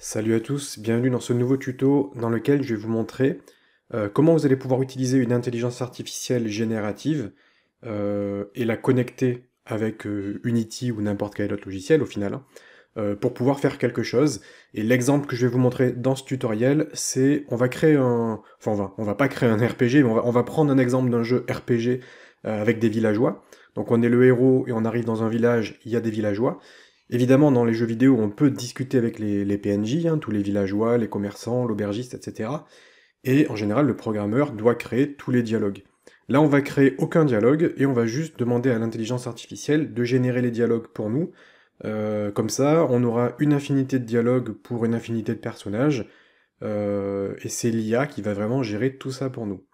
Salut à tous, bienvenue dans ce nouveau tuto dans lequel je vais vous montrer euh, comment vous allez pouvoir utiliser une intelligence artificielle générative euh, et la connecter avec euh, Unity ou n'importe quel autre logiciel au final hein, pour pouvoir faire quelque chose. Et l'exemple que je vais vous montrer dans ce tutoriel, c'est on va créer un... Enfin on va, pas créer un RPG, mais on va prendre un exemple d'un jeu RPG avec des villageois. Donc on est le héros et on arrive dans un village, il y a des villageois. Évidemment, dans les jeux vidéo, on peut discuter avec les, PNJ, hein, tous les villageois, les commerçants, l'aubergiste, etc. Et en général, le programmeur doit créer tous les dialogues. Là, on va créer aucun dialogue et on va juste demander à l'intelligence artificielle de générer les dialogues pour nous. Euh, comme ça, on aura une infinité de dialogues pour une infinité de personnages. Euh, et c'est l'IA qui va vraiment gérer tout ça pour nous.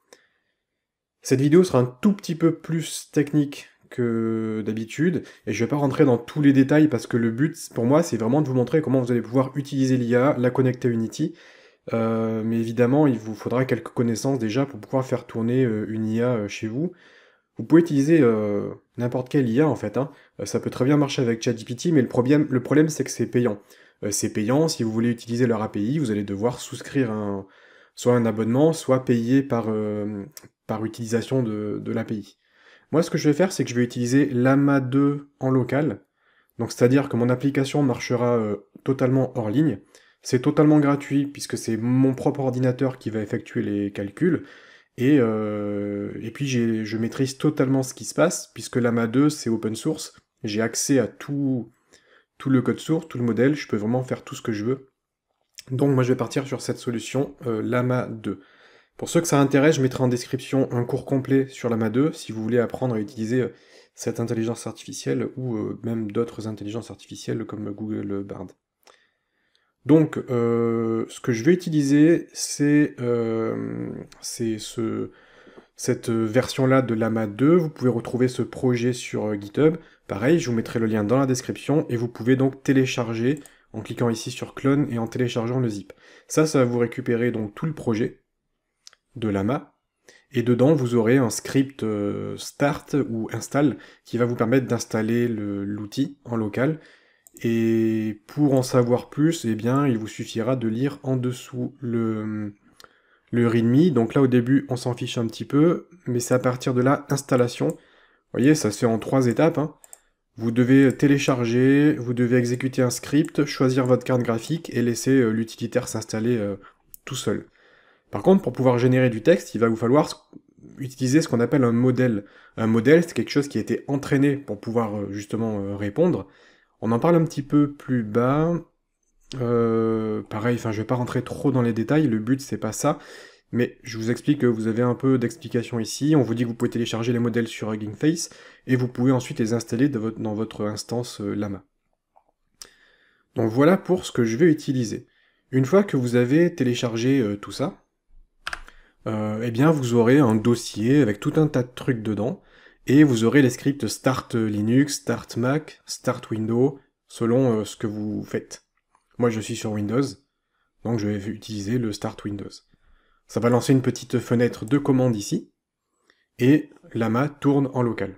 Cette vidéo sera un tout petit peu plus technique d'habitude. Et je ne vais pas rentrer dans tous les détails parce que le but pour moi c'est vraiment de vous montrer comment vous allez pouvoir utiliser l'IA, la connecter à Unity. Euh, mais évidemment, il vous faudra quelques connaissances déjà pour pouvoir faire tourner euh, une IA euh, chez vous. Vous pouvez utiliser n'importe quelle IA en fait. Hein. ça peut très bien marcher avec ChatGPT, mais le problème, le problème c'est que c'est payant. c'est payant, si vous voulez utiliser leur API, vous allez devoir souscrire un, soit un abonnement, soit payer par, par utilisation de, de l'API. Moi, ce que je vais faire, c'est que je vais utiliser l'AMA 2 en local. Donc, c'est-à-dire que mon application marchera euh, totalement hors ligne. C'est totalement gratuit puisque c'est mon propre ordinateur qui va effectuer les calculs. Et, euh, puis, je maîtrise totalement ce qui se passe puisque l'AMA 2, c'est open source. J'ai accès à tout, tout le code source, tout le modèle. Je peux vraiment faire tout ce que je veux. Donc, moi, je vais partir sur cette solution, euh, l'AMA 2. Pour ceux que ça intéresse, je mettrai en description un cours complet sur l'AMA 2 si vous voulez apprendre à utiliser euh, cette intelligence artificielle ou euh, même d'autres intelligences artificielles comme Google Bard. Donc, euh, ce que je vais utiliser, c'est ce, cette version-là de l'AMA 2. Vous pouvez retrouver ce projet sur GitHub. Pareil, je vous mettrai le lien dans la description et vous pouvez donc télécharger en cliquant ici sur clone et en téléchargeant le zip. Ça, ça va vous récupérer donc tout le projet de Lama. Et dedans, vous aurez un script euh, start ou install qui va vous permettre d'installer l'outil en local. Et pour en savoir plus, eh bien, il vous suffira de lire en dessous le, README. Donc là, au début, on s'en fiche un petit peu, mais c'est à partir de là, installation. Vous voyez, ça se fait en trois étapes. Hein. Vous devez télécharger, vous devez exécuter un script, choisir votre carte graphique et laisser euh, l'utilitaire s'installer euh, tout seul. Par contre, pour pouvoir générer du texte, il va vous falloir utiliser ce qu'on appelle un modèle. Un modèle, c'est quelque chose qui a été entraîné pour pouvoir euh, justement euh, répondre. On en parle un petit peu plus bas. Euh, pareil, enfin, je vais pas rentrer trop dans les détails. Le but, c'est pas ça. Mais je vous explique que vous avez un peu d'explication ici. On vous dit que vous pouvez télécharger les modèles sur Hugging Face et vous pouvez ensuite les installer dans votre instance Lama. Donc voilà pour ce que je vais utiliser. Une fois que vous avez téléchargé tout ça, euh, eh bien vous aurez un dossier avec tout un tas de trucs dedans, et vous aurez les scripts Start Linux, Start Mac, Start Windows, selon euh, ce que vous faites. Moi je suis sur Windows, donc je vais utiliser le Start Windows. Ça va lancer une petite fenêtre de commande ici, et Lama tourne en local.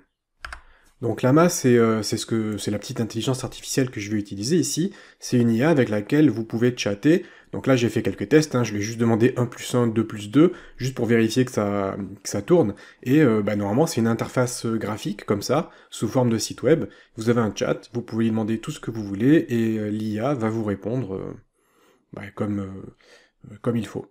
Donc Lama, c'est euh, c'est la petite intelligence artificielle que je vais utiliser ici. C'est une IA avec laquelle vous pouvez chatter, donc là, j'ai fait quelques tests, hein. je lui juste demandé 1 plus 1, 2 plus 2, juste pour vérifier que ça, tourne. Et euh, bah, normalement, c'est une interface euh, graphique comme ça, sous forme de site web. Vous avez un chat, vous pouvez lui demander tout ce que vous voulez, et euh, l'IA va vous répondre bah, comme, comme il faut.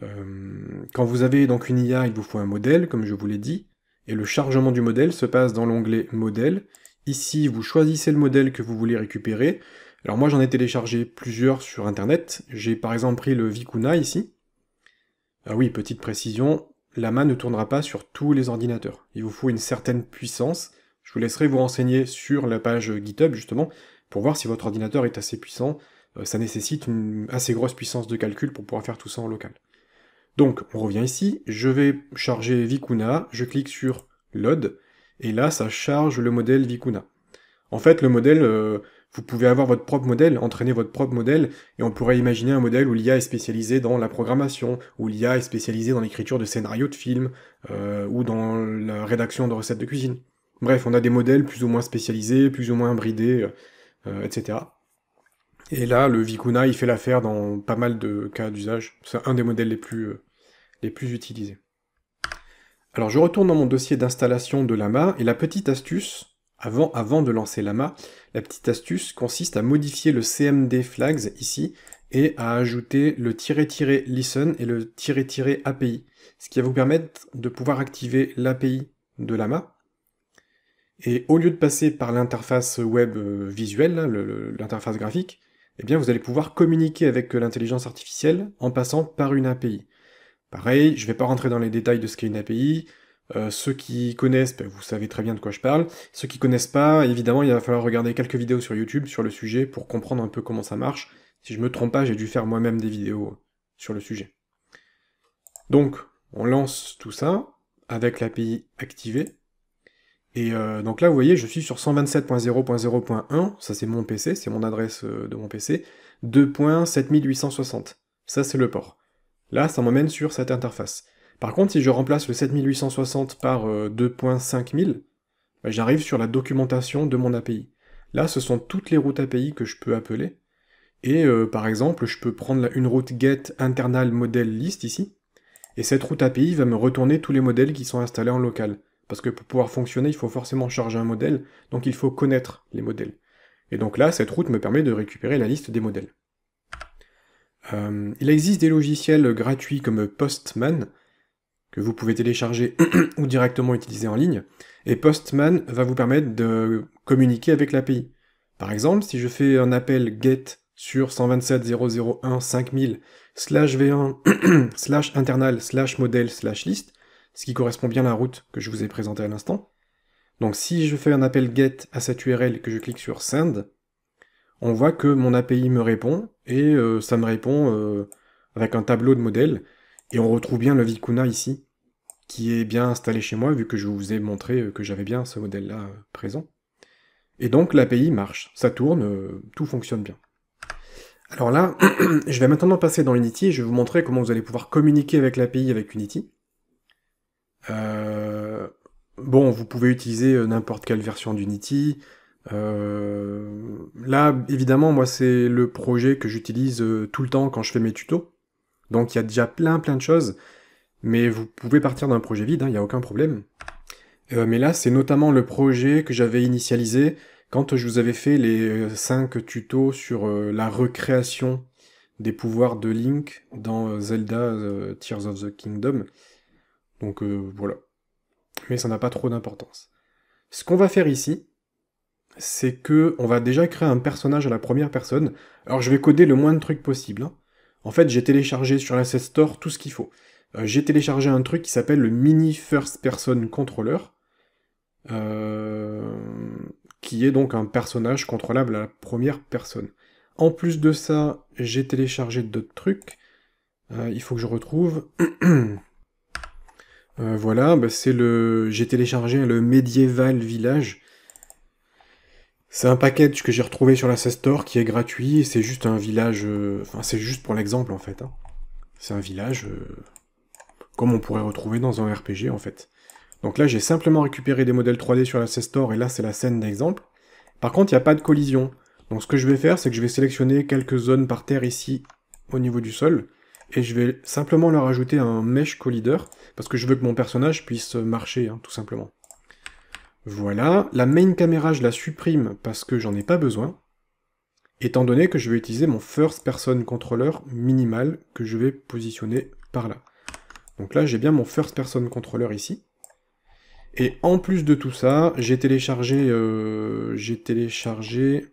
quand vous avez donc une IA, il vous faut un modèle, comme je vous l'ai dit, et le chargement du modèle se passe dans l'onglet Modèle. Ici, vous choisissez le modèle que vous voulez récupérer, alors moi j'en ai téléchargé plusieurs sur internet, j'ai par exemple pris le Vicuna ici. Ah oui, petite précision, la main ne tournera pas sur tous les ordinateurs. Il vous faut une certaine puissance. Je vous laisserai vous renseigner sur la page GitHub justement pour voir si votre ordinateur est assez puissant. Euh, ça nécessite une assez grosse puissance de calcul pour pouvoir faire tout ça en local. Donc on revient ici, je vais charger Vicuna, je clique sur LOAD, et là ça charge le modèle Vicuna. En fait le modèle, euh, vous pouvez avoir votre propre modèle, entraîner votre propre modèle, et on pourrait imaginer un modèle où l'IA est spécialisée dans la programmation, où l'IA est spécialisée dans l'écriture de scénarios de films, euh, ou dans la rédaction de recettes de cuisine. Bref, on a des modèles plus ou moins spécialisés, plus ou moins bridés, euh, etc. Et là, le Vicuna, il fait l'affaire dans pas mal de cas d'usage. C'est un des modèles les plus, euh, les plus utilisés. Alors je retourne dans mon dossier d'installation de Lama, et la petite astuce, avant, avant de lancer l'AMA, la petite astuce consiste à modifier le CMD flags ici et à ajouter le "-listen" et le "-api", ce qui va vous permettre de pouvoir activer l'API de l'AMA. Et au lieu de passer par l'interface web euh, visuelle, hein, l'interface graphique, eh bien vous allez pouvoir communiquer avec euh, l'intelligence artificielle en passant par une API. Pareil, je ne vais pas rentrer dans les détails de ce qu'est une API, euh, ceux qui connaissent, ben, vous savez très bien de quoi je parle. Ceux qui connaissent pas, évidemment, il va falloir regarder quelques vidéos sur YouTube sur le sujet pour comprendre un peu comment ça marche. Si je me trompe pas, j'ai dû faire moi-même des vidéos sur le sujet. Donc, on lance tout ça avec l'API activée. Et euh, donc là, vous voyez, je suis sur 127.0.0.1, ça c'est mon PC, c'est mon adresse euh, de mon PC, 2.7860, ça c'est le port. Là, ça m'emmène sur cette interface. Par contre, si je remplace le 7860 par 2.5000, euh, bah, j'arrive sur la documentation de mon API. Là, ce sont toutes les routes API que je peux appeler. Et euh, par exemple, je peux prendre une route get internal model list ici. Et cette route API va me retourner tous les modèles qui sont installés en local. Parce que pour pouvoir fonctionner, il faut forcément charger un modèle, donc il faut connaître les modèles. Et donc là, cette route me permet de récupérer la liste des modèles. Euh, il existe des logiciels gratuits comme Postman vous pouvez télécharger ou directement utiliser en ligne, et Postman va vous permettre de communiquer avec l'API. Par exemple, si je fais un appel get sur 127.001.5000 slash v1 slash internal slash model slash list, ce qui correspond bien à la route que je vous ai présentée à l'instant. Donc si je fais un appel get à cette URL et que je clique sur send, on voit que mon API me répond, et euh, ça me répond euh, avec un tableau de modèle, et on retrouve bien le vicuna ici, qui est bien installé chez moi, vu que je vous ai montré euh, que j'avais bien ce modèle-là euh, présent. Et donc l'API marche, ça tourne, euh, tout fonctionne bien. Alors là, je vais maintenant passer dans Unity et je vais vous montrer comment vous allez pouvoir communiquer avec l'API avec Unity. Bon, vous pouvez utiliser n'importe quelle version d'Unity. Là, évidemment, moi, c'est le projet que j'utilise tout le temps quand je fais mes tutos. Donc il y a déjà plein plein de choses. Mais vous pouvez partir d'un projet vide, hein, il n'y a aucun problème. Euh, mais là, c'est notamment le projet que j'avais initialisé quand je vous avais fait les 5 euh, tutos sur euh, la recréation des pouvoirs de Link dans Zelda Tears of the Kingdom. Donc voilà. Mais ça n'a pas trop d'importance. Ce qu'on va faire ici, c'est que on va déjà créer un personnage à la première personne. Alors je vais coder le moins de trucs possible. Hein. En fait, j'ai téléchargé sur l'Asset Store tout ce qu'il faut. Euh, j'ai téléchargé un truc qui s'appelle le Mini First Person Controller, euh, qui est donc un personnage contrôlable à la première personne. En plus de ça, j'ai téléchargé d'autres trucs. Euh, il faut que je retrouve. voilà, bah, c'est le. J'ai téléchargé le Medieval Village. C'est un package que j'ai retrouvé sur la Store qui est gratuit. C'est juste un village. Enfin, c'est juste pour l'exemple en fait. Hein. C'est un village comme on pourrait retrouver dans un RPG en fait. Donc là j'ai simplement récupéré des modèles 3D sur la Store et là c'est la scène d'exemple. Par contre il n'y a pas de collision. Donc ce que je vais faire c'est que je vais sélectionner quelques zones par terre ici au niveau du sol et je vais simplement leur ajouter un mesh collider parce que je veux que mon personnage puisse marcher hein, tout simplement. Voilà, la main caméra je la supprime parce que j'en ai pas besoin étant donné que je vais utiliser mon first person controller minimal que je vais positionner par là. Donc là, j'ai bien mon first person controller ici. Et en plus de tout ça, j'ai téléchargé, euh, téléchargé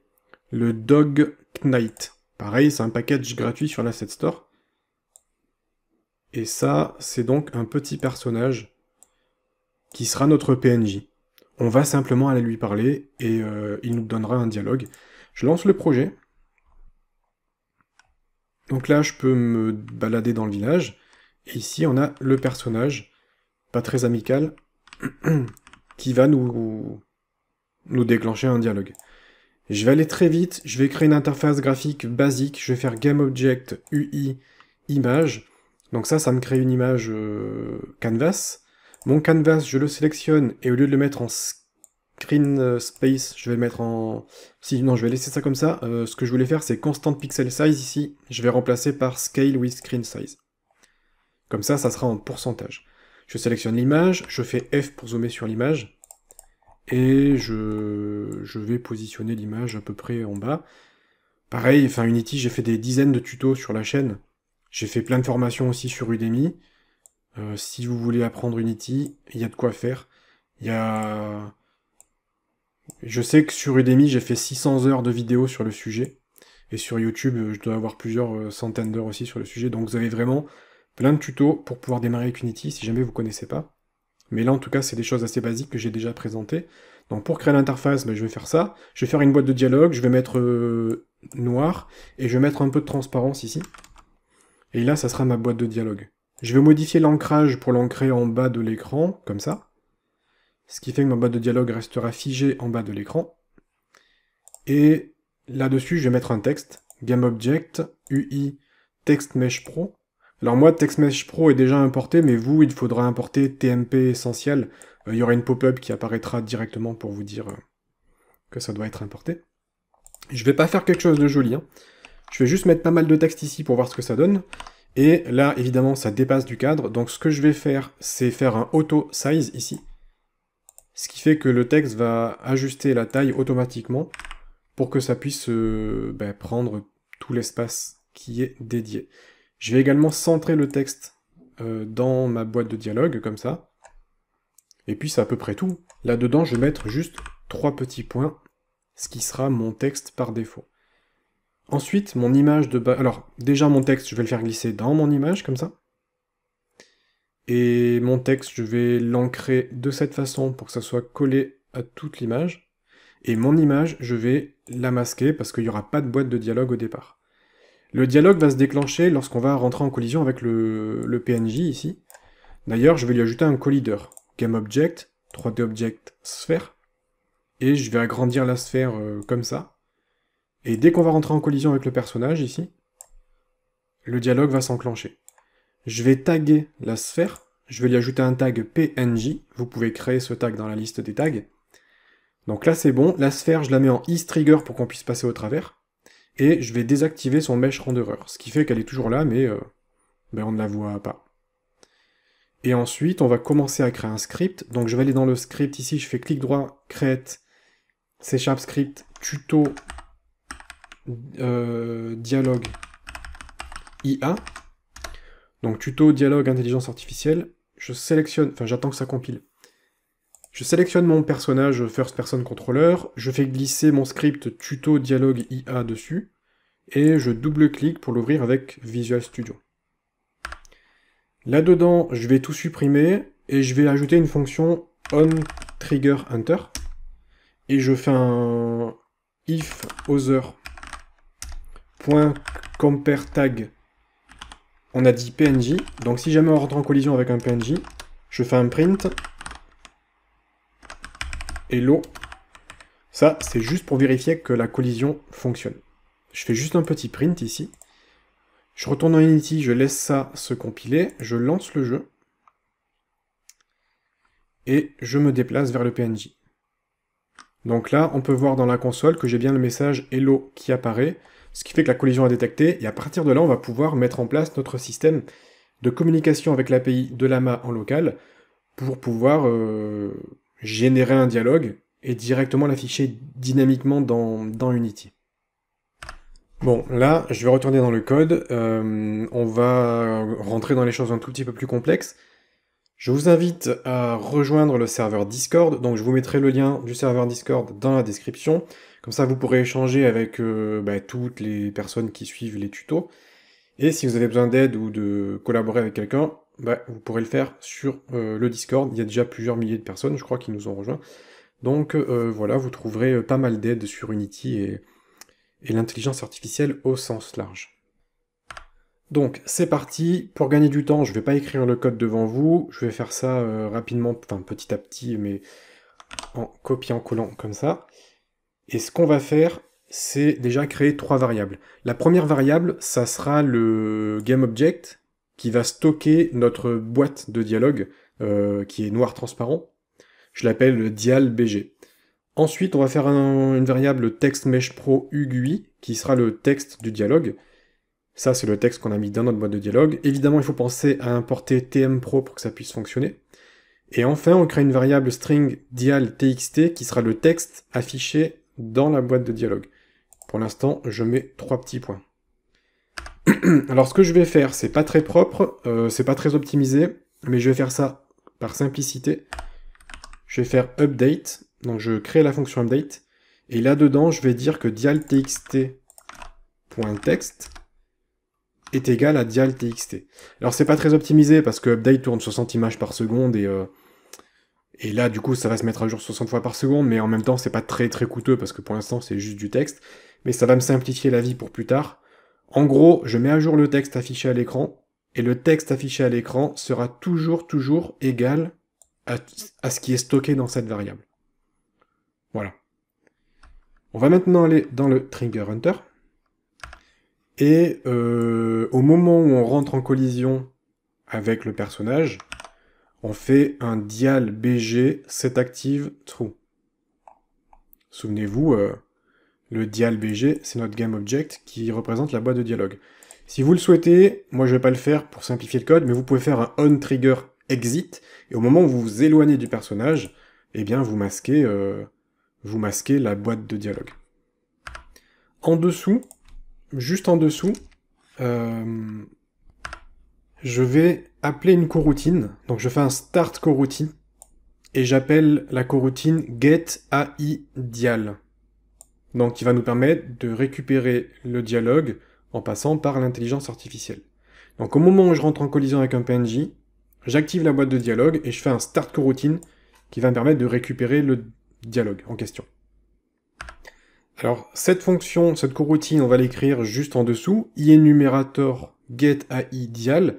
le Dog Knight. Pareil, c'est un package gratuit sur l'Asset Store. Et ça, c'est donc un petit personnage qui sera notre PNJ. On va simplement aller lui parler et euh, il nous donnera un dialogue. Je lance le projet. Donc là, je peux me balader dans le village. Et ici, on a le personnage, pas très amical, qui va nous, nous déclencher un dialogue. Je vais aller très vite, je vais créer une interface graphique basique, je vais faire GameObject UI image. Donc ça, ça me crée une image euh, canvas. Mon canvas, je le sélectionne et au lieu de le mettre en screen euh, space, je vais le mettre en... Si, non, je vais laisser ça comme ça. Euh, ce que je voulais faire, c'est constant pixel size ici. Je vais remplacer par scale with screen size. Comme ça, ça sera en pourcentage. Je sélectionne l'image, je fais F pour zoomer sur l'image, et je, je, vais positionner l'image à peu près en bas. Pareil, enfin Unity, j'ai fait des dizaines de tutos sur la chaîne. J'ai fait plein de formations aussi sur Udemy. Euh, si vous voulez apprendre Unity, il y a de quoi faire. Il y a... Je sais que sur Udemy, j'ai fait 600 heures de vidéos sur le sujet. Et sur YouTube, je dois avoir plusieurs euh, centaines d'heures aussi sur le sujet. Donc vous avez vraiment plein de tutos pour pouvoir démarrer avec Unity si jamais vous connaissez pas. Mais là, en tout cas, c'est des choses assez basiques que j'ai déjà présentées. Donc pour créer l'interface, ben, je vais faire ça. Je vais faire une boîte de dialogue, je vais mettre euh, noir, et je vais mettre un peu de transparence ici. Et là, ça sera ma boîte de dialogue. Je vais modifier l'ancrage pour l'ancrer en bas de l'écran, comme ça. Ce qui fait que ma boîte de dialogue restera figée en bas de l'écran. Et là-dessus, je vais mettre un texte. GameObject UI Text Mesh Pro. Alors moi, TextMesh Pro est déjà importé, mais vous, il faudra importer TMP Essentiel. Euh, il y aura une pop-up qui apparaîtra directement pour vous dire euh, que ça doit être importé. Je ne vais pas faire quelque chose de joli. Hein. Je vais juste mettre pas mal de texte ici pour voir ce que ça donne. Et là, évidemment, ça dépasse du cadre. Donc ce que je vais faire, c'est faire un auto size ici. Ce qui fait que le texte va ajuster la taille automatiquement pour que ça puisse euh, ben, prendre tout l'espace qui est dédié. Je vais également centrer le texte euh, dans ma boîte de dialogue, comme ça. Et puis c'est à peu près tout. Là-dedans, je vais mettre juste trois petits points, ce qui sera mon texte par défaut. Ensuite, mon image de bas... Alors, déjà mon texte, je vais le faire glisser dans mon image, comme ça. Et mon texte, je vais l'ancrer de cette façon pour que ça soit collé à toute l'image. Et mon image, je vais la masquer parce qu'il n'y aura pas de boîte de dialogue au départ. Le dialogue va se déclencher lorsqu'on va rentrer en collision avec le, PNJ ici. D'ailleurs, je vais lui ajouter un collider. GameObject, 3 Object, sphère. Et je vais agrandir la sphère euh, comme ça. Et dès qu'on va rentrer en collision avec le personnage ici, le dialogue va s'enclencher. Je vais taguer la sphère. Je vais lui ajouter un tag PNJ. Vous pouvez créer ce tag dans la liste des tags. Donc là, c'est bon. La sphère, je la mets en East trigger pour qu'on puisse passer au travers et je vais désactiver son mesh renderer, ce qui fait qu'elle est toujours là, mais euh, ben, on ne la voit pas. Et ensuite, on va commencer à créer un script. Donc je vais aller dans le script ici, je fais clic droit, create, C sharp script, tuto, euh, dialogue, IA. Donc tuto, dialogue, intelligence artificielle. Je sélectionne, enfin j'attends que ça compile. Je sélectionne mon personnage First Person Controller, je fais glisser mon script tuto dialogue IA dessus, et je double-clique pour l'ouvrir avec Visual Studio. Là-dedans, je vais tout supprimer, et je vais ajouter une fonction onTriggerHunter, et je fais un if other.compareTag, tag. On a dit PNJ, donc si jamais on rentre en collision avec un PNJ, je fais un print Hello, Ça, c'est juste pour vérifier que la collision fonctionne. Je fais juste un petit print ici. Je retourne en Unity, je laisse ça se compiler, je lance le jeu. Et je me déplace vers le PNJ. Donc là, on peut voir dans la console que j'ai bien le message Hello qui apparaît, ce qui fait que la collision a détecté, et à partir de là, on va pouvoir mettre en place notre système de communication avec l'API de l'AMA en local pour pouvoir euh, générer un dialogue et directement l'afficher dynamiquement dans, Unity. Bon, là, je vais retourner dans le code. Euh, on va rentrer dans les choses un tout petit peu plus complexes. Je vous invite à rejoindre le serveur Discord. Donc, je vous mettrai le lien du serveur Discord dans la description. Comme ça, vous pourrez échanger avec euh, bah, toutes les personnes qui suivent les tutos. Et si vous avez besoin d'aide ou de collaborer avec quelqu'un, bah, vous pourrez le faire sur euh, le Discord. Il y a déjà plusieurs milliers de personnes, je crois, qui nous ont rejoints. Donc euh, voilà, vous trouverez euh, pas mal d'aide sur Unity et, l'intelligence artificielle au sens large. Donc c'est parti, pour gagner du temps, je ne vais pas écrire le code devant vous, je vais faire ça rapidement, enfin petit à petit, mais en copiant-collant comme ça. Et ce qu'on va faire, c'est déjà créer trois variables. La première variable, ça sera le GameObject, qui va stocker notre boîte de dialogue euh, qui est noir transparent. Je l'appelle dialbg. Ensuite, on va faire une variable texte qui sera le texte du dialogue. Ça, c'est le texte qu'on a mis dans notre boîte de dialogue. Évidemment, il faut penser à importer tmpro pour que ça puisse fonctionner. Et enfin, on crée une variable string dialTxt, qui sera le texte affiché dans la boîte de dialogue. Pour l'instant, je mets trois petits points. Alors ce que je vais faire, c'est pas très propre, euh, c'est pas très optimisé, mais je vais faire ça par simplicité. Je vais faire update, donc je crée la fonction update, et là-dedans, je vais dire que dialtxt.text est égal à dialtxt. Alors c'est pas très optimisé parce que update tourne 60 images par seconde et... Euh, et là, du coup, ça va se mettre à jour 60 fois par seconde, mais en même temps, c'est pas très très coûteux parce que pour l'instant, c'est juste du texte. Mais ça va me simplifier la vie pour plus tard. En gros, je mets à jour le texte affiché à l'écran, et le texte affiché à l'écran sera toujours, toujours égal à, ce qui est stocké dans cette variable. Voilà. On va maintenant aller dans le Trigger Hunter. Et euh, au moment où on rentre en collision avec le personnage, on fait un dial BG active true. Souvenez-vous, euh, le dialbg, c'est notre GameObject qui représente la boîte de dialogue. Si vous le souhaitez, moi je ne vais pas le faire pour simplifier le code, mais vous pouvez faire un on-trigger exit, et au moment où vous vous éloignez du personnage, eh bien vous masquez, euh, vous masquez la boîte de dialogue. En dessous, juste en dessous, euh, je vais appeler une coroutine. Donc je fais un start coroutine et j'appelle la coroutine get AI dial donc qui va nous permettre de récupérer le dialogue en passant par l'intelligence artificielle. Donc au moment où je rentre en collision avec un PNJ, j'active la boîte de dialogue et je fais un start coroutine qui va me permettre de récupérer le dialogue en question. Alors cette fonction, cette coroutine, on va l'écrire juste en dessous, iEnumerator get AI dial.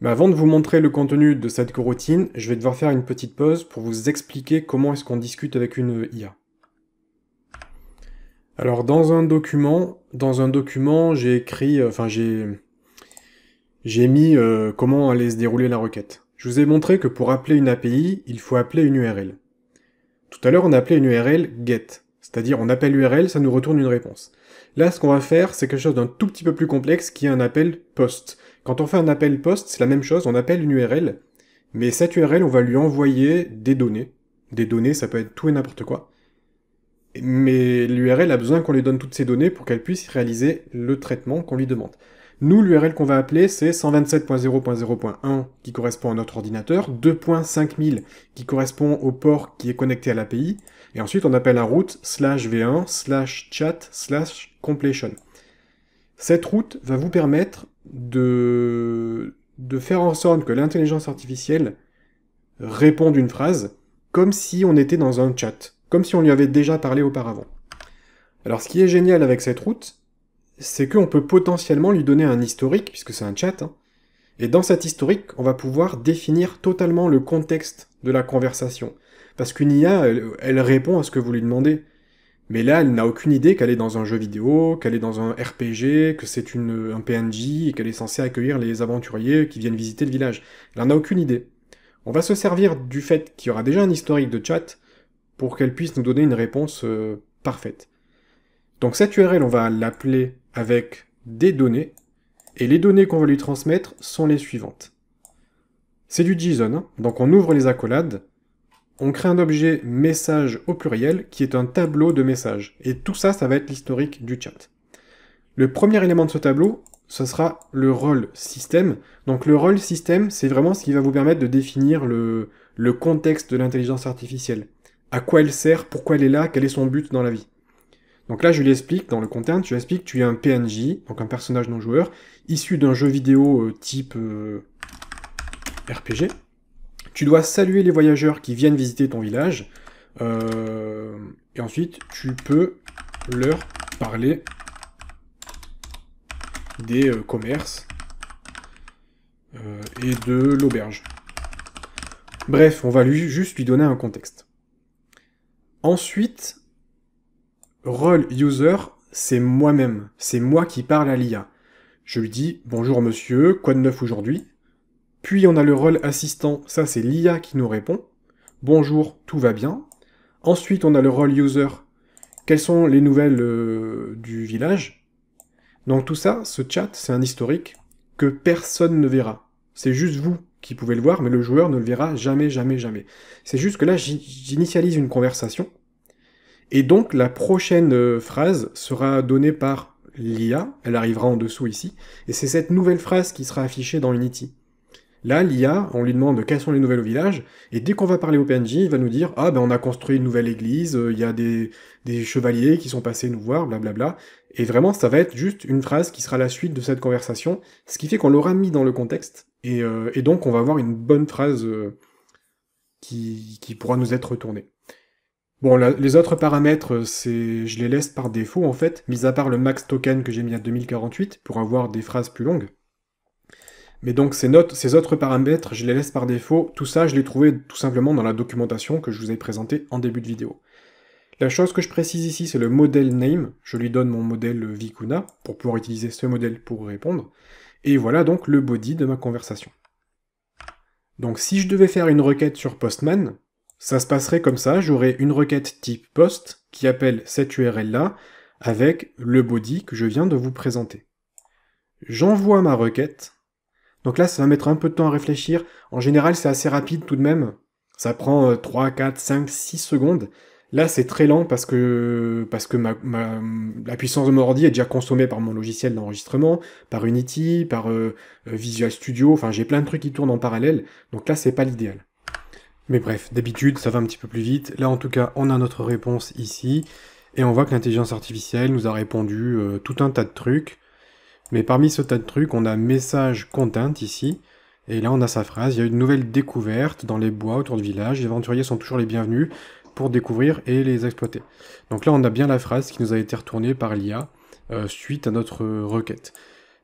Mais avant de vous montrer le contenu de cette coroutine, je vais devoir faire une petite pause pour vous expliquer comment est-ce qu'on discute avec une IA. Alors dans un document, dans un document, j'ai écrit, euh, enfin j'ai j'ai mis euh, comment allait se dérouler la requête. Je vous ai montré que pour appeler une API, il faut appeler une URL. Tout à l'heure, on appelait une URL get, c'est-à-dire on appelle l'URL, ça nous retourne une réponse. Là, ce qu'on va faire, c'est quelque chose d'un tout petit peu plus complexe qui est un appel post. Quand on fait un appel post, c'est la même chose, on appelle une URL, mais cette URL, on va lui envoyer des données. Des données, ça peut être tout et n'importe quoi mais l'URL a besoin qu'on lui donne toutes ces données pour qu'elle puisse réaliser le traitement qu'on lui demande. Nous, l'URL qu'on va appeler, c'est 127.0.0.1 qui correspond à notre ordinateur, 2.5000 qui correspond au port qui est connecté à l'API, et ensuite on appelle un route slash v1 slash chat slash completion. Cette route va vous permettre de, de faire en sorte que l'intelligence artificielle réponde une phrase comme si on était dans un chat comme si on lui avait déjà parlé auparavant. Alors ce qui est génial avec cette route, c'est qu'on peut potentiellement lui donner un historique, puisque c'est un chat, hein. et dans cet historique, on va pouvoir définir totalement le contexte de la conversation. Parce qu'une IA, elle, répond à ce que vous lui demandez. Mais là, elle n'a aucune idée qu'elle est dans un jeu vidéo, qu'elle est dans un RPG, que c'est un PNJ, et qu'elle est censée accueillir les aventuriers qui viennent visiter le village. Elle n'en a aucune idée. On va se servir du fait qu'il y aura déjà un historique de chat pour qu'elle puisse nous donner une réponse euh, parfaite. Donc cette URL, on va l'appeler avec des données, et les données qu'on va lui transmettre sont les suivantes. C'est du JSON, hein. donc on ouvre les accolades, on crée un objet message au pluriel qui est un tableau de messages, et tout ça, ça va être l'historique du chat. Le premier élément de ce tableau, ce sera le rôle système. Donc le rôle système, c'est vraiment ce qui va vous permettre de définir le contexte de l'intelligence artificielle à quoi elle sert, pourquoi elle est là, quel est son but dans la vie. Donc là, je lui explique, dans le content, tu expliques. tu es un PNJ, donc un personnage non joueur, issu d'un jeu vidéo euh, type euh, RPG. Tu dois saluer les voyageurs qui viennent visiter ton village, euh, et ensuite, tu peux leur parler des commerces et de l'auberge. Bref, on va lui, juste lui donner un contexte. Ensuite, role user, c'est moi-même. C'est moi qui parle à l'IA. Je lui dis bonjour monsieur, quoi de neuf aujourd'hui Puis on a le rôle assistant, ça c'est l'IA qui nous répond. Bonjour, tout va bien. Ensuite on a le rôle user. Quelles sont les nouvelles euh, du village Donc tout ça, ce chat, c'est un historique que personne ne verra. C'est juste vous qui pouvait le voir, mais le joueur ne le verra jamais, jamais, jamais. C'est juste que là, j'initialise une conversation, et donc la prochaine euh, phrase sera donnée par l'IA, elle arrivera en dessous ici, et c'est cette nouvelle phrase qui sera affichée dans Unity. Là, l'IA, on lui demande quelles sont les nouvelles au village, et dès qu'on va parler au PNJ, il va nous dire Ah ben on a construit une nouvelle église, euh, il y a des, chevaliers qui sont passés nous voir, blablabla. Et vraiment, ça va être juste une phrase qui sera la suite de cette conversation, ce qui fait qu'on l'aura mis dans le contexte, euh, et, donc, on va avoir une bonne phrase euh, qui, pourra nous être retournée. Bon, les autres paramètres, euh, je les laisse par défaut, en fait, mis à part le max token que j'ai mis à 2048 pour avoir des phrases plus longues. Mais donc, ces, notes, ces autres paramètres, je les laisse par défaut. Tout ça, je l'ai trouvé tout simplement dans la documentation que je vous ai présentée en début de vidéo. La chose que je précise ici, c'est le modèle name. Je lui donne mon modèle Vicuna pour pouvoir utiliser ce modèle pour répondre. Et voilà donc le body de ma conversation. Donc si je devais faire une requête sur Postman, ça se passerait comme ça, j'aurais une requête type post qui appelle cette URL là avec le body que je viens de vous présenter. J'envoie ma requête. Donc là, ça va mettre un peu de temps à réfléchir. En général, c'est assez rapide tout de même. Ça prend 3, 4, 5, 6 secondes. Là, c'est très lent parce que, parce que ma, la puissance de mon ordi est déjà consommée par mon logiciel d'enregistrement, par Unity, par euh, euh, Visual Studio. Enfin, j'ai plein de trucs qui tournent en parallèle. Donc là, c'est pas l'idéal. Mais bref, d'habitude, ça va un petit peu plus vite. Là, en tout cas, on a notre réponse ici. Et on voit que l'intelligence artificielle nous a répondu euh, tout un tas de trucs. Mais parmi ce tas de trucs, on a message content ici. Et là, on a sa phrase. Il y a une nouvelle découverte dans les bois autour du village. Les aventuriers sont toujours les bienvenus pour découvrir et les exploiter. Donc là, on a bien la phrase qui nous a été retournée par l'IA euh, suite à notre requête.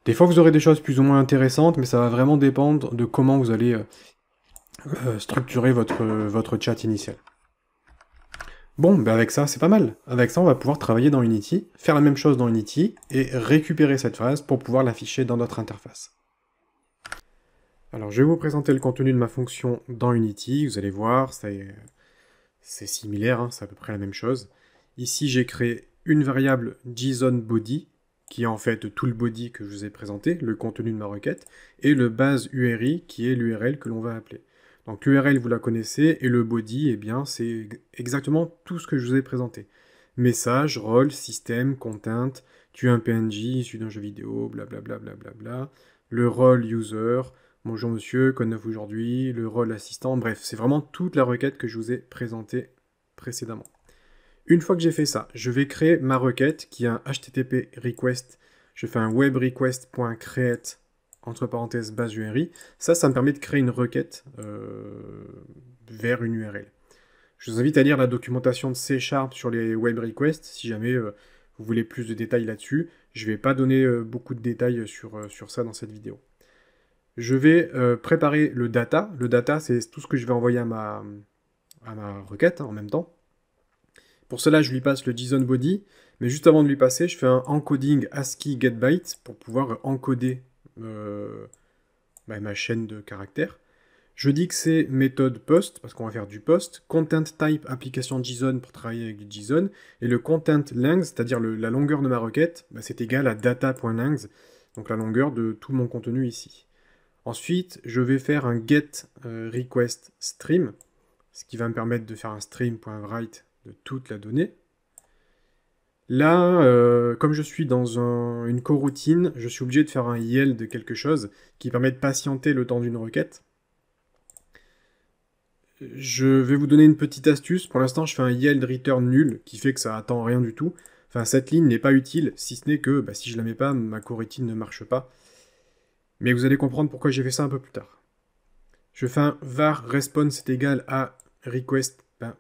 Des fois, vous aurez des choses plus ou moins intéressantes, mais ça va vraiment dépendre de comment vous allez euh, euh, structurer votre, votre chat initial. Bon, ben avec ça, c'est pas mal. Avec ça, on va pouvoir travailler dans Unity, faire la même chose dans Unity, et récupérer cette phrase pour pouvoir l'afficher dans notre interface. Alors, je vais vous présenter le contenu de ma fonction dans Unity. Vous allez voir, ça est c'est similaire, hein, c'est à peu près la même chose. Ici, j'ai créé une variable body, qui est en fait tout le body que je vous ai présenté, le contenu de ma requête, et le base URI, qui est l'URL que l'on va appeler. Donc l'URL, vous la connaissez, et le body, eh bien, c'est exactement tout ce que je vous ai présenté. Message, rôle, système, content, tu es un PNJ issu d'un jeu vidéo, blablabla, le rôle user, Bonjour monsieur, code vous aujourd'hui, le rôle assistant, bref, c'est vraiment toute la requête que je vous ai présentée précédemment. Une fois que j'ai fait ça, je vais créer ma requête qui est un HTTP request. Je fais un web request.create entre parenthèses base URI. Ça, ça me permet de créer une requête euh, vers une URL. Je vous invite à lire la documentation de C Sharp sur les web requests si jamais euh, vous voulez plus de détails là-dessus. Je ne vais pas donner euh, beaucoup de détails sur, sur ça dans cette vidéo je vais euh, préparer le data. Le data, c'est tout ce que je vais envoyer à ma, requête hein, en même temps. Pour cela, je lui passe le JSON body, mais juste avant de lui passer, je fais un encoding ASCII getByte pour pouvoir encoder euh, bah, ma chaîne de caractères. Je dis que c'est méthode post, parce qu'on va faire du post, content type application JSON pour travailler avec du JSON, et le content length, c'est-à-dire la longueur de ma requête, bah, c'est égal à data.length, donc la longueur de tout mon contenu ici. Ensuite, je vais faire un get euh, request stream, ce qui va me permettre de faire un stream.write de toute la donnée. Là, euh, comme je suis dans une coroutine, je suis obligé de faire un yield de quelque chose qui permet de patienter le temps d'une requête. Je vais vous donner une petite astuce. Pour l'instant, je fais un yield return nul qui fait que ça attend rien du tout. Enfin, cette ligne n'est pas utile, si ce n'est que bah, si je la mets pas, ma coroutine ne marche pas. Mais vous allez comprendre pourquoi j'ai fait ça un peu plus tard. Je fais un var response est égal à request.get ben,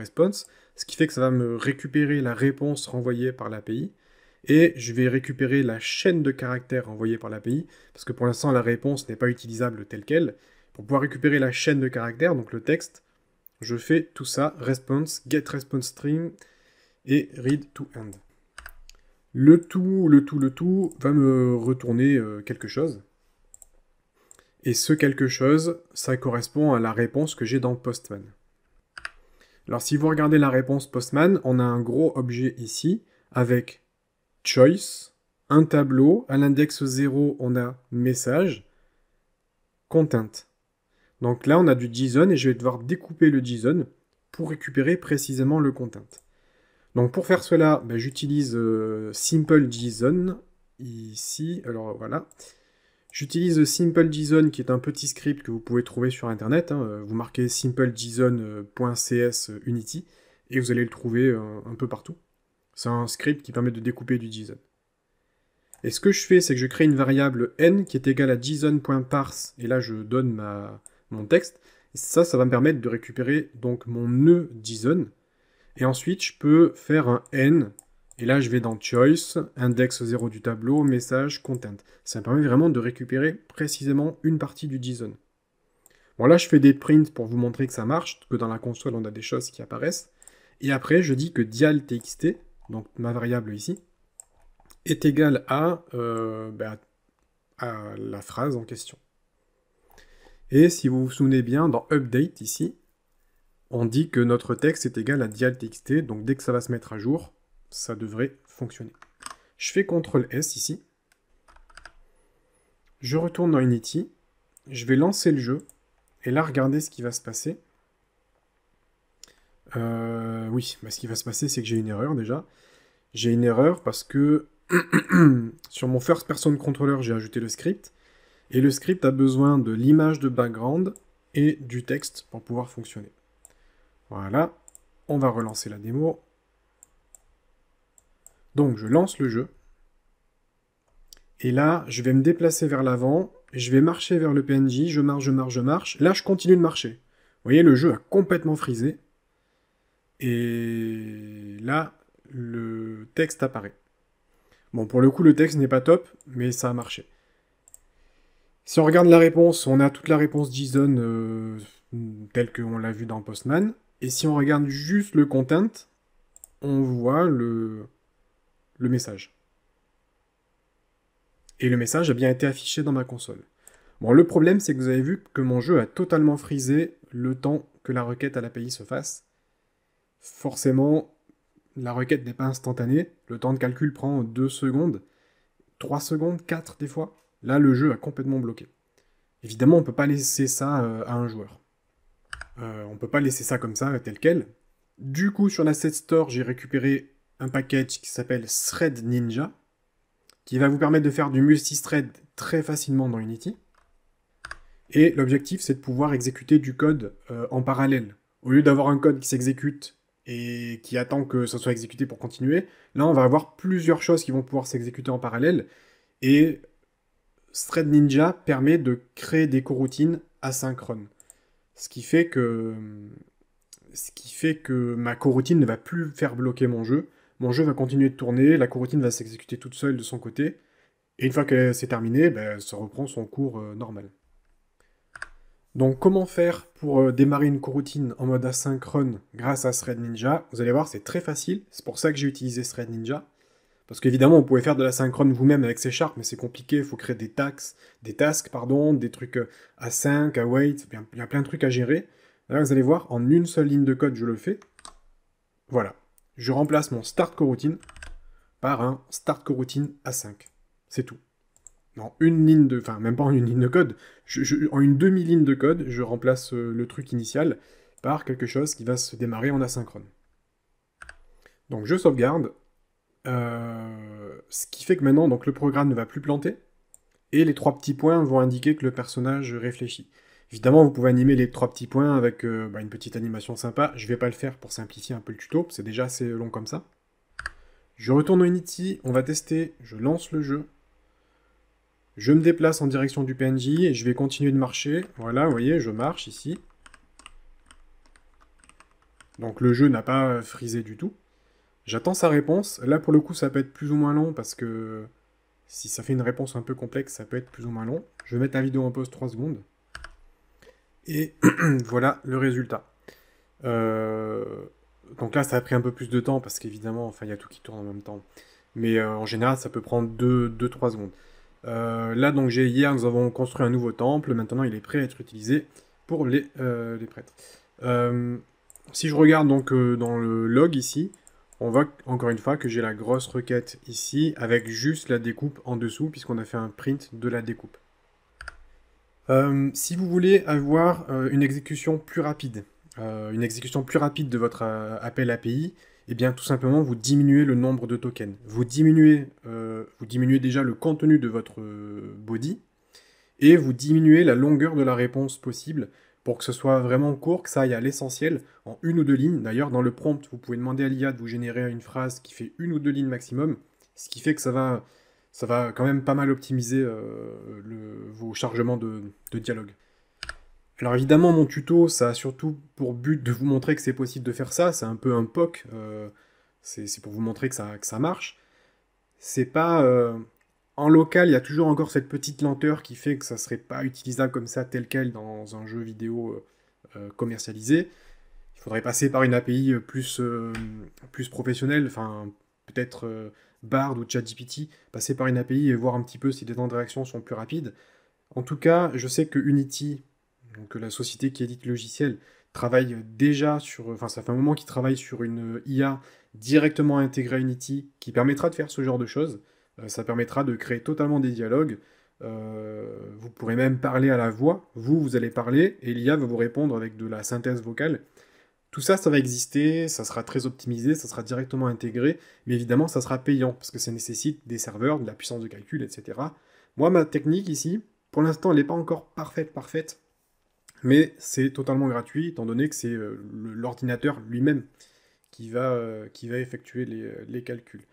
response, ce qui fait que ça va me récupérer la réponse renvoyée par l'API, et je vais récupérer la chaîne de caractères envoyée par l'API, parce que pour l'instant la réponse n'est pas utilisable telle qu'elle. Pour pouvoir récupérer la chaîne de caractères, donc le texte, je fais tout ça, response, get response et read to end. Le tout, le tout, le tout va me retourner euh, quelque chose. Et ce quelque chose, ça correspond à la réponse que j'ai dans Postman. Alors si vous regardez la réponse Postman, on a un gros objet ici avec choice, un tableau, à l'index 0 on a message, content. Donc là on a du JSON et je vais devoir découper le JSON pour récupérer précisément le content. Donc pour faire cela, ben, j'utilise euh, SimpleJSON ici. Alors voilà. J'utilise SimpleJSON qui est un petit script que vous pouvez trouver sur internet. Hein. Vous marquez simplejson.cs unity et vous allez le trouver euh, un peu partout. C'est un script qui permet de découper du JSON. Et ce que je fais, c'est que je crée une variable n qui est égale à json.parse et là je donne ma, mon texte. Et ça, ça va me permettre de récupérer donc mon nœud JSON et ensuite, je peux faire un N. Et là, je vais dans Choice, index 0 du tableau, message, content. Ça me permet vraiment de récupérer précisément une partie du JSON. Bon, là, je fais des prints pour vous montrer que ça marche, que dans la console, on a des choses qui apparaissent. Et après, je dis que dial txt, donc ma variable ici, est égale euh, bah, à la phrase en question. Et si vous vous souvenez bien, dans Update ici, on dit que notre texte est égal à dial.txt, donc dès que ça va se mettre à jour, ça devrait fonctionner. Je fais CTRL S ici. Je retourne dans Unity. Je vais lancer le jeu. Et là, regardez ce qui va se passer. Euh, oui, bah, ce qui va se passer, c'est que j'ai une erreur déjà. J'ai une erreur parce que sur mon first person controller, j'ai ajouté le script. Et le script a besoin de l'image de background et du texte pour pouvoir fonctionner. Voilà, on va relancer la démo. Donc je lance le jeu. Et là, je vais me déplacer vers l'avant, je vais marcher vers le PNJ, je marche, je marche, je marche. Là, je continue de marcher. Vous voyez, le jeu a complètement frisé. Et là, le texte apparaît. Bon, pour le coup, le texte n'est pas top, mais ça a marché. Si on regarde la réponse, on a toute la réponse JSON euh, telle qu'on l'a vue dans Postman. Et si on regarde juste le content, on voit le, le message. Et le message a bien été affiché dans ma console. Bon, le problème, c'est que vous avez vu que mon jeu a totalement frisé le temps que la requête à l'API se fasse. Forcément, la requête n'est pas instantanée. Le temps de calcul prend 2 secondes, 3 secondes, 4 des fois. Là, le jeu a complètement bloqué. Évidemment, on ne peut pas laisser ça euh, à un joueur. On euh, on peut pas laisser ça comme ça, tel quel. Du coup, sur l'asset store, j'ai récupéré un package qui s'appelle Thread Ninja, qui va vous permettre de faire du multi-thread très facilement dans Unity. Et l'objectif, c'est de pouvoir exécuter du code euh, en parallèle. Au lieu d'avoir un code qui s'exécute et qui attend que ça soit exécuté pour continuer, là, on va avoir plusieurs choses qui vont pouvoir s'exécuter en parallèle. Et Thread Ninja permet de créer des coroutines asynchrones. Ce qui fait que, ce qui fait que ma coroutine ne va plus faire bloquer mon jeu. Mon jeu va continuer de tourner, la coroutine va s'exécuter toute seule de son côté. Et une fois que c'est terminé, ben, ça reprend son cours euh, normal. Donc comment faire pour euh, démarrer une coroutine en mode asynchrone grâce à Thread Ninja Vous allez voir, c'est très facile. C'est pour ça que j'ai utilisé Thread Ninja. Parce qu'évidemment, vous pouvez faire de la synchrone vous-même avec C Sharp, mais c'est compliqué, il faut créer des taxes, des tasks, pardon, des trucs euh, à 5, à wait, il y a plein de trucs à gérer. Là, vous allez voir, en une seule ligne de code, je le fais. Voilà. Je remplace mon start coroutine par un start coroutine à 5. C'est tout. En une ligne de... Enfin, même pas en une ligne de code. en une demi-ligne de code, je remplace euh, le truc initial par quelque chose qui va se démarrer en asynchrone. Donc je sauvegarde, euh, ce qui fait que maintenant, donc, le programme ne va plus planter, et les trois petits points vont indiquer que le personnage réfléchit. Évidemment, vous pouvez animer les trois petits points avec euh, bah, une petite animation sympa. Je ne vais pas le faire pour simplifier un peu le tuto, c'est déjà assez long comme ça. Je retourne au Unity, on va tester, je lance le jeu. Je me déplace en direction du PNJ et je vais continuer de marcher. Voilà, vous voyez, je marche ici. Donc le jeu n'a pas frisé du tout. J'attends sa réponse. Là, pour le coup, ça peut être plus ou moins long parce que si ça fait une réponse un peu complexe, ça peut être plus ou moins long. Je vais mettre la vidéo en pause 3 secondes. Et voilà le résultat. Euh, donc là, ça a pris un peu plus de temps parce qu'évidemment, enfin, il y a tout qui tourne en même temps. Mais euh, en général, ça peut prendre 2-3 secondes. Euh, là, donc, j'ai hier, nous avons construit un nouveau temple. Maintenant, il est prêt à être utilisé pour les, les prêtres. si je regarde donc dans le log ici, on voit encore une fois que j'ai la grosse requête ici avec juste la découpe en dessous puisqu'on a fait un print de la découpe. Euh, si vous voulez avoir euh, une exécution plus rapide, euh, une exécution plus rapide de votre appel API, eh bien tout simplement vous diminuez le nombre de tokens. Vous vous diminuez déjà le contenu de votre body et vous diminuez la longueur de la réponse possible pour que ce soit vraiment court, que ça aille à l'essentiel, en une ou deux lignes. D'ailleurs, dans le prompt, vous pouvez demander à l'IA de vous générer une phrase qui fait une ou deux lignes maximum, ce qui fait que ça va, ça va quand même pas mal optimiser euh, vos chargements de, dialogue. Alors évidemment, mon tuto, ça a surtout pour but de vous montrer que c'est possible de faire ça, c'est un peu un POC, euh, c'est pour vous montrer que ça, que ça marche. C'est pas... Euh, en local, il y a toujours encore cette petite lenteur qui fait que ça ne serait pas utilisable comme ça, tel quel, dans un jeu vidéo euh, euh, commercialisé. Il faudrait passer par une API euh, plus, professionnelle, enfin, peut-être Bard ou ChatGPT, passer par une API et voir un petit peu si les temps de réaction sont plus rapides. En tout cas, je sais que Unity, donc la société qui édite le logiciel, travaille déjà sur, enfin ça fait un moment qu'ils travaillent sur une IA directement intégrée à Unity qui permettra de faire ce genre de choses. Euh, ça permettra de créer totalement des dialogues. Euh, vous pourrez même parler à la voix. Vous, vous allez parler et l'IA va vous répondre avec de la synthèse vocale. Tout ça, ça va exister, ça sera très optimisé, ça sera directement intégré, mais évidemment, ça sera payant, parce que ça nécessite des serveurs, de la puissance de calcul, etc. Moi, ma technique ici, pour l'instant, elle n'est pas encore parfaite, parfaite, mais c'est totalement gratuit, étant donné que c'est euh, l'ordinateur lui-même qui va, qui va effectuer les calculs.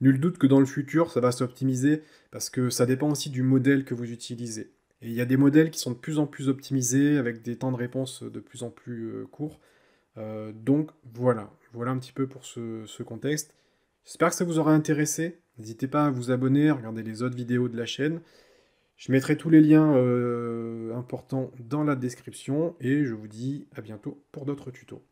Nul doute que dans le futur, ça va s'optimiser parce que ça dépend aussi du modèle que vous utilisez. Et il y a des modèles qui sont de plus en plus optimisés avec des temps de réponse de plus en plus euh, courts. Euh, donc voilà, voilà un petit peu pour ce, contexte. J'espère que ça vous aura intéressé. N'hésitez pas à vous abonner, à regarder les autres vidéos de la chaîne. Je mettrai tous les liens euh, importants dans la description et je vous dis à bientôt pour d'autres tutos.